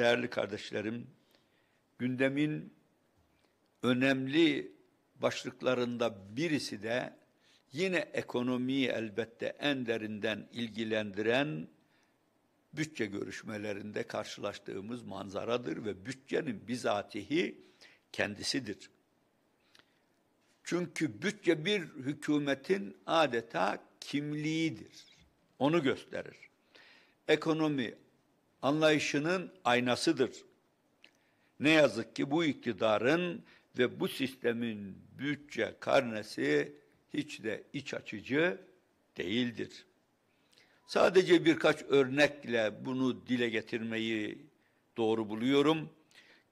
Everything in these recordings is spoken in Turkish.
Değerli kardeşlerim, gündemin önemli başlıklarında birisi de yine ekonomiyi elbette en derinden ilgilendiren bütçe görüşmelerinde karşılaştığımız manzaradır ve bütçenin bizatihi kendisidir. Çünkü bütçe bir hükümetin adeta kimliğidir. Onu gösterir. Ekonomi anlayışının aynasıdır. Ne yazık ki bu iktidarın ve bu sistemin bütçe karnesi hiç de iç açıcı değildir. Sadece birkaç örnekle bunu dile getirmeyi doğru buluyorum.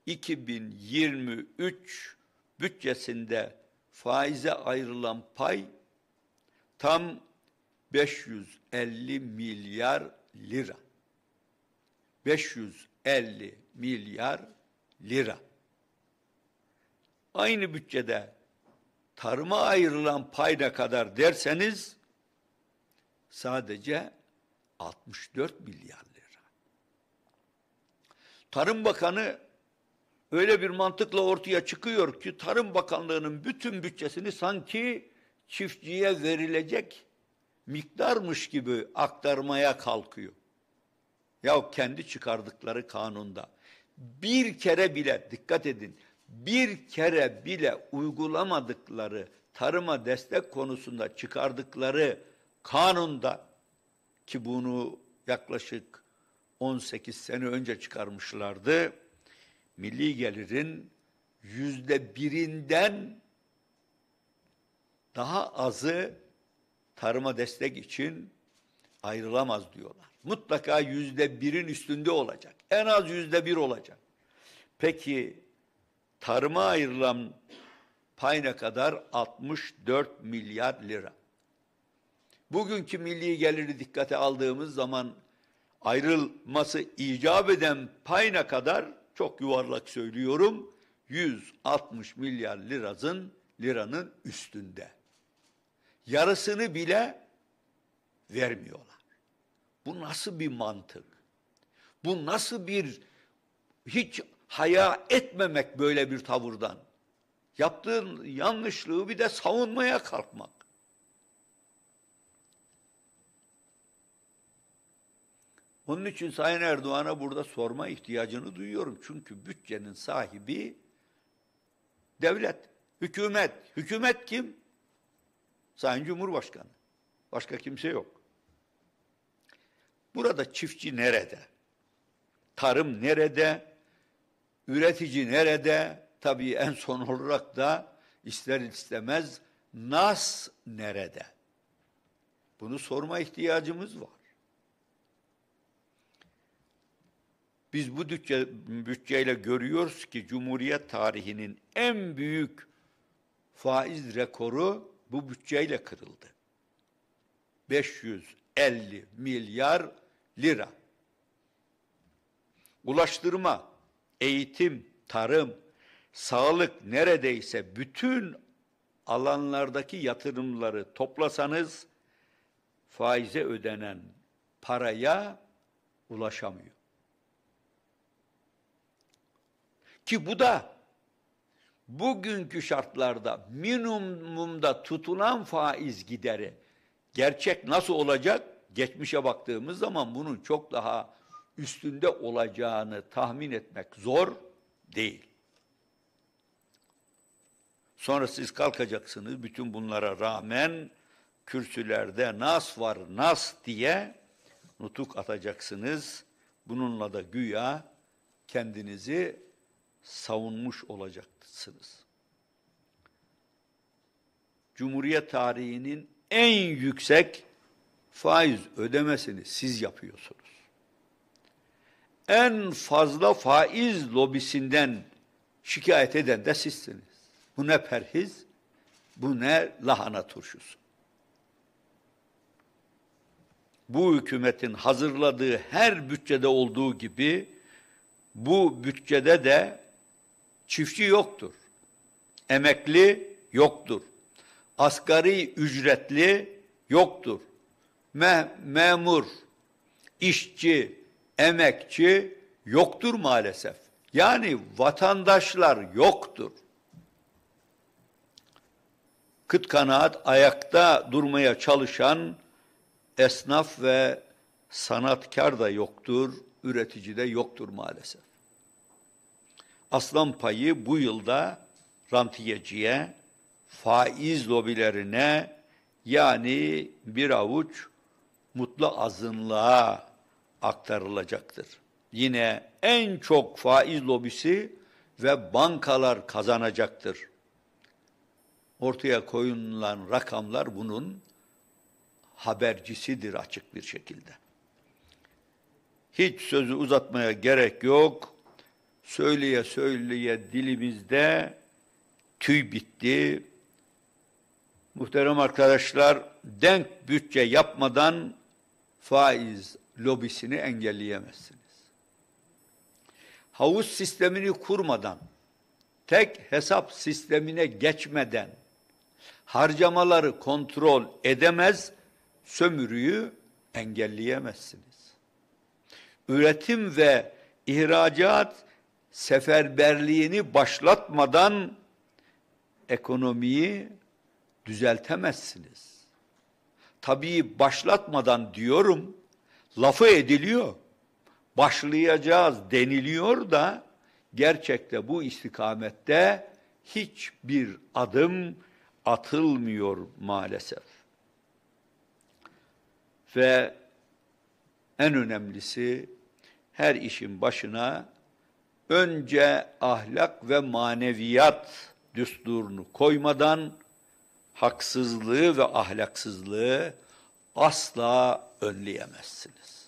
2023 bütçesinde faize ayrılan pay tam 550 milyar lira. 550 milyar lira. Aynı bütçede tarıma ayrılan payda kadar derseniz sadece 64 milyar lira. Tarım Bakanı öyle bir mantıkla ortaya çıkıyor ki Tarım Bakanlığı'nın bütün bütçesini sanki çiftçiye verilecek miktarmış gibi aktarmaya kalkıyor. Ya kendi çıkardıkları kanunda bir kere bile dikkat edin bir kere bile uygulamadıkları tarıma destek konusunda çıkardıkları kanunda ki bunu yaklaşık 18 sene önce çıkarmışlardı. Milli gelirin yüzde birinden daha azı tarıma destek için ayrılamaz diyorlar mutlaka yüzde birin üstünde olacak. En az yüzde bir olacak. Peki tarıma ayrılan pay ne kadar? 64 milyar lira. Bugünkü milli geliri dikkate aldığımız zaman ayrılması icap eden payına kadar çok yuvarlak söylüyorum 160 milyar lirazın liranın üstünde. Yarısını bile vermiyorlar. Bu nasıl bir mantık? Bu nasıl bir hiç haya etmemek böyle bir tavırdan? Yaptığın yanlışlığı bir de savunmaya kalkmak. Onun için Sayın Erdoğan'a burada sorma ihtiyacını duyuyorum. Çünkü bütçenin sahibi devlet, hükümet. Hükümet kim? Sayın Cumhurbaşkanı. Başka kimse yok. Burada çiftçi nerede? Tarım nerede? Üretici nerede? Tabii en son olarak da ister istemez nas nerede? Bunu sorma ihtiyacımız var. Biz bu bütçe, bütçeyle görüyoruz ki Cumhuriyet tarihinin en büyük faiz rekoru bu bütçeyle kırıldı. 550 milyar lira. Ulaştırma, eğitim, tarım, sağlık neredeyse bütün alanlardaki yatırımları toplasanız faize ödenen paraya ulaşamıyor. Ki bu da bugünkü şartlarda minimumda tutulan faiz gideri gerçek nasıl olacak? geçmişe baktığımız zaman bunun çok daha üstünde olacağını tahmin etmek zor değil. Sonra siz kalkacaksınız bütün bunlara rağmen kürsülerde nas var nas diye nutuk atacaksınız. Bununla da güya kendinizi savunmuş olacaksınız. Cumhuriyet tarihinin en yüksek faiz ödemesini siz yapıyorsunuz. En fazla faiz lobisinden şikayet eden de sizsiniz. Bu ne perhiz, bu ne lahana turşusu. Bu hükümetin hazırladığı her bütçede olduğu gibi bu bütçede de çiftçi yoktur. Emekli yoktur. Asgari ücretli yoktur me memur, işçi, emekçi yoktur maalesef. Yani vatandaşlar yoktur. Kıt kanaat ayakta durmaya çalışan esnaf ve sanatkar da yoktur, üretici de yoktur maalesef. Aslan payı bu yılda rantiyeciye, faiz lobilerine yani bir avuç mutlu azınlığa aktarılacaktır. Yine en çok faiz lobisi ve bankalar kazanacaktır. Ortaya koyulan rakamlar bunun habercisidir açık bir şekilde. Hiç sözü uzatmaya gerek yok. Söyleye söyleye dilimizde tüy bitti. Muhterem arkadaşlar, denk bütçe yapmadan faiz lobisini engelleyemezsiniz. Havuz sistemini kurmadan, tek hesap sistemine geçmeden harcamaları kontrol edemez, sömürüyü engelleyemezsiniz. Üretim ve ihracat seferberliğini başlatmadan ekonomiyi düzeltemezsiniz tabii başlatmadan diyorum lafı ediliyor. Başlayacağız deniliyor da gerçekte bu istikamette hiçbir adım atılmıyor maalesef. Ve en önemlisi her işin başına önce ahlak ve maneviyat düsturunu koymadan haksızlığı ve ahlaksızlığı asla önleyemezsiniz.